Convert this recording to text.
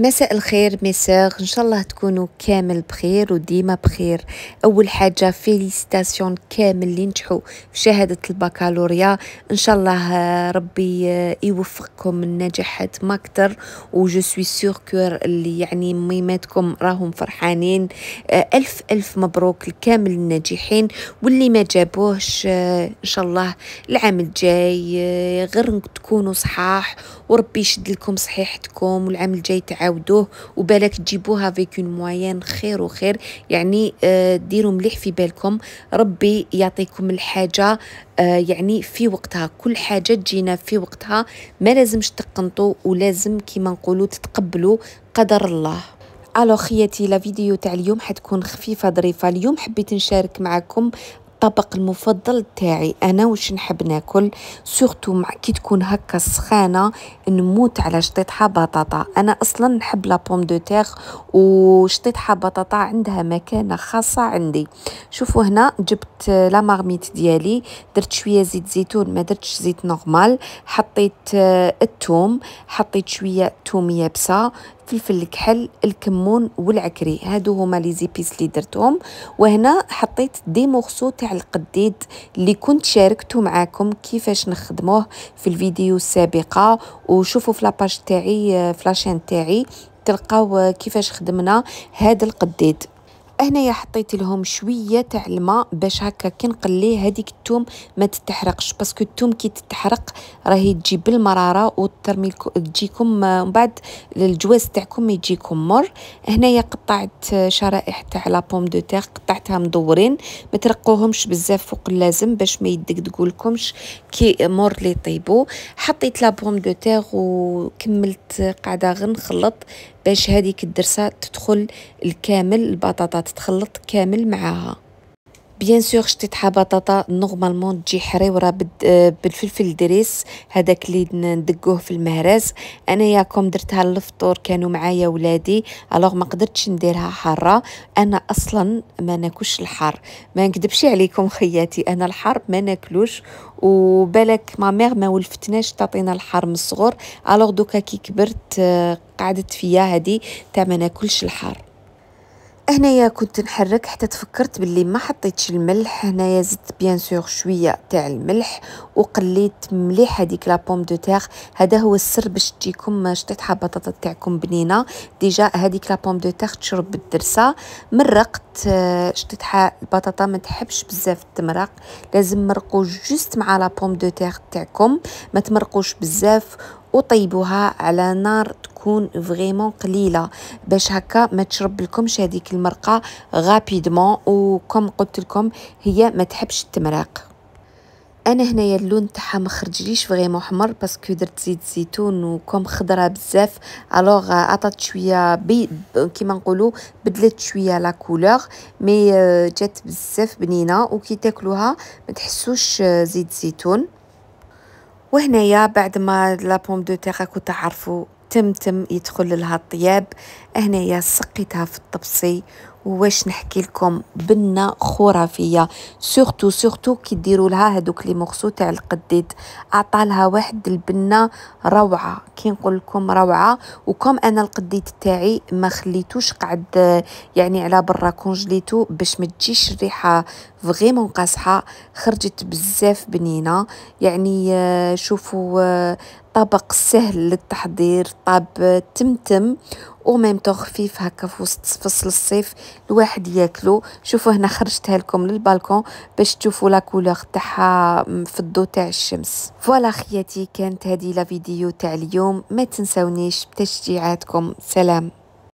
مساء الخير ميسيغ ان شاء الله تكونوا كامل بخير وديما بخير اول حاجه فيليستاسيون كامل اللي نجحوا في شهاده البكالوريا ان شاء الله آه، ربي آه، يوفقكم النجاحات ما اكثر وجو سوي سيغ كور اللي يعني ميماتكم راهم فرحانين آه، الف الف مبروك لكامل الناجحين واللي ما جابوهش ان شاء الله العام الجاي غير تكونوا صحاح وربي يشد لكم صحيحتكم والعام الجاي تعاون تعاودوه وبالك تجيبوها فيك اون موين خير وخير يعني آه، ديروا مليح في بالكم ربي يعطيكم الحاجه آه، يعني في وقتها كل حاجه تجينا في وقتها ما لازمش تقنطوا ولازم كيما نقولوا تتقبلوا قدر الله الو خياتي لا فيديو تاع اليوم حتكون خفيفه ظريفه اليوم حبيت نشارك معكم الطبق المفضل تاعي انا واش نحب ناكل سورتو مع كي تكون هكا سخانه نموت على شطيطها بطاطا انا اصلا نحب لا بوم دو تيغ وشطيطها بطاطا عندها مكانه خاصه عندي شوفوا هنا جبت لا مارميت ديالي درت شويه زيت زيتون ما درتش زيت نورمال حطيت آه، الثوم حطيت شويه ثوم يابسه فلفل الكحل الكمون والعكري هادو هما لي زيبيس اللي درتهم وهنا حطيت دي مورسو تاع القديد اللي كنت شاركته معاكم كيفاش نخدموه في الفيديو السابقه وشوفوا في لاباج تاعي آه، فلاشين تاعي تلقاو آه، كيفاش خدمنا هذا القديد هنايا حطيت لهم شويه تاع الماء باش هكا كي نقليه هذيك الثوم ما تتحرقش باسكو الثوم كي تتحرق راهي تجي بالمراره وترمي تجيكم من بعد الجواز تاعكم يجيكم مر هنايا قطعت شرائح تاع لا بوم دو تيغ قطعتها مدورين ما ترقوهمش بزاف فوق اللازم باش ما يدقدقوا لكمش كي مر لي طيبو حطيت لا بوم دو تيغ وكملت قاعده غنخلط باش هذيك الدرسه تدخل الكامل البطاطا تتخلط كامل معاها بيان سور شتيت حابه نورمالمون تجي حريوره بالفلفل الدريس هذاك اللي ندقوه في انا ياكم درتها للفطور كانوا معايا ولادي الوغ ما قدرتش نديرها حاره انا اصلا ما ناكلش الحار ما نكذبش عليكم خياتي انا الحار ما ناكلوش وبالك ما ميغ ما ولفتناش تعطينا الحار من الصغر الوغ دوكا كي كبرت آه، قعدت فيا هذه تاع ما ناكلش الحار هنايا كنت نحرك حتى تفكرت باللي ما حطيتش الملح هنايا زدت بيان سور شويه تاع الملح وقليت مليح هذيك لا بوم دو تيغ هذا هو السر باش تجيكم شطيحه بطاطا تاعكم بنينه ديجا هذيك لا بوم دو تيغ تشرب بالدرسه مرقت شطيحه آه، البطاطا ما تحبش بزاف تمرق لازم مرقوا جوست مع لا بوم دو تيغ تاعكم ما تمرقوش بزاف وطيبوها على نار تكون فريمون قليله باش هكا ما تشرب لكمش هذيك المرقه غابيدمون وكم قلت لكم هي ما تحبش التمرق انا هنايا اللون تاعها ما خرجليش فريمون حمر باسكو درت زيت زيتون وكم خضره بزاف الوغ عطات شويه بيض كيما نقولوا بدلت شويه لا كولور مي آه، جات بزاف بنينه وكي تاكلوها ما تحسوش آه، زيت زيتون يا بعد ما لابوم دو تيغ كنت تعرفوا تم تم يدخل لها الطياب هنايا سقيتها في الطبسي واش نحكي لكم بنه خرافيه سورتو سورتو كي ديروا لها هذوك لي مورسو تاع القديد عطى لها واحد البنه روعه كي نقول لكم روعه وكم انا القديد تاعي ما خليتوش قعد يعني على برا كونجليتو باش ما تجيش الريحه فريمون قاصحه خرجت بزاف بنينه يعني آه، شوفوا آه، طبق سهل للتحضير طاب تمتم وميم تو خفيف هكا في وسط فصل الصيف الواحد ياكلو شوفوا هنا خرجتها لكم للبالكون باش تشوفوا لا كولور تاعها في الضو تاع الشمس فوالا خياتي كانت هذه لا فيديو تاع اليوم ما تنساونيش بتشجيعاتكم سلام